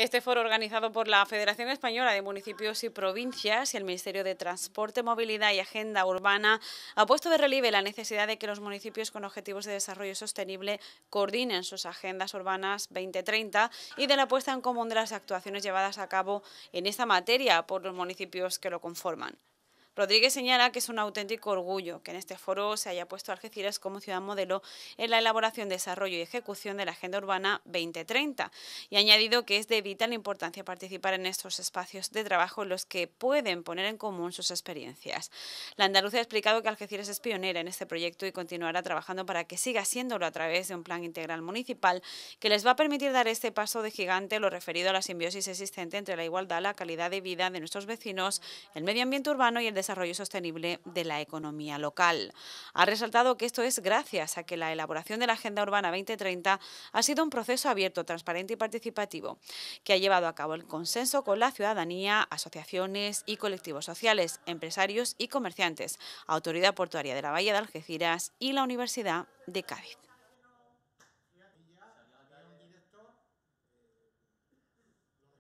Este foro organizado por la Federación Española de Municipios y Provincias y el Ministerio de Transporte, Movilidad y Agenda Urbana ha puesto de relieve la necesidad de que los municipios con objetivos de desarrollo sostenible coordinen sus agendas urbanas 2030 y de la puesta en común de las actuaciones llevadas a cabo en esta materia por los municipios que lo conforman. Rodríguez señala que es un auténtico orgullo que en este foro se haya puesto Algeciras como ciudad modelo en la elaboración, desarrollo y ejecución de la Agenda Urbana 2030 y ha añadido que es de vital importancia participar en estos espacios de trabajo en los que pueden poner en común sus experiencias. La andaluza ha explicado que Algeciras es pionera en este proyecto y continuará trabajando para que siga siéndolo a través de un plan integral municipal que les va a permitir dar este paso de gigante lo referido a la simbiosis existente entre la igualdad, la calidad de vida de nuestros vecinos, el medio ambiente urbano y el desarrollo desarrollo sostenible de la economía local. Ha resaltado que esto es gracias a que la elaboración de la Agenda Urbana 2030 ha sido un proceso abierto, transparente y participativo, que ha llevado a cabo el consenso con la ciudadanía, asociaciones y colectivos sociales, empresarios y comerciantes, Autoridad Portuaria de la Bahía de Algeciras y la Universidad de Cádiz.